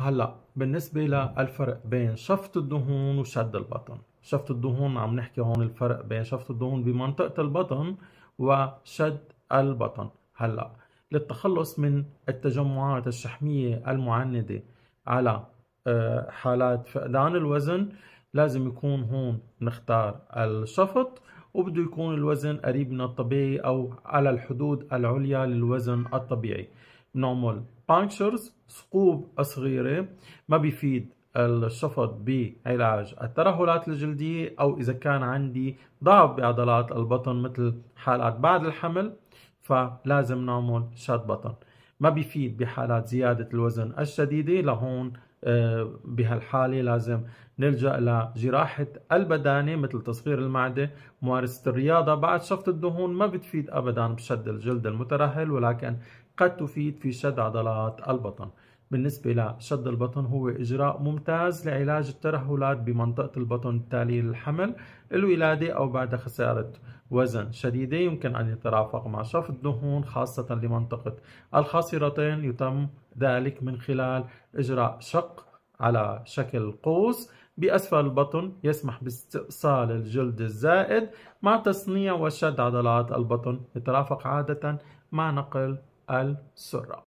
هلا بالنسبه للفرق بين شفط الدهون وشد البطن شفط الدهون عم نحكي هون الفرق بين شفط الدهون بمنطقه البطن وشد البطن هلا للتخلص من التجمعات الشحميه المعنده على آه، حالات فقدان الوزن لازم يكون هون نختار الشفط وبده يكون الوزن قريب من الطبيعي او على الحدود العليا للوزن الطبيعي بنعمل بانكشرز ثقوب صغيره ما بيفيد الشفط بعلاج الترهلات الجلدية أو إذا كان عندي ضعف بعضلات البطن مثل حالات بعد الحمل فلازم نعمل شد بطن ما بيفيد بحالات زيادة الوزن الشديدة لهون آه، بهالحالة لازم نلجأ لجراحة البدانة مثل تصغير المعدة ممارسة الرياضة بعد شفط الدهون ما بتفيد أبدا بشد الجلد المترهل ولكن قد تفيد في شد عضلات البطن بالنسبة لشد البطن هو إجراء ممتاز لعلاج الترهلات بمنطقة البطن التالية للحمل الولادة أو بعد خسارة وزن شديدة يمكن أن يترافق مع شفط دهون خاصة لمنطقة الخاصرتين يتم ذلك من خلال إجراء شق على شكل قوس بأسفل البطن يسمح باستئصال الجلد الزائد مع تصنيع وشد عضلات البطن يترافق عادة مع نقل السرة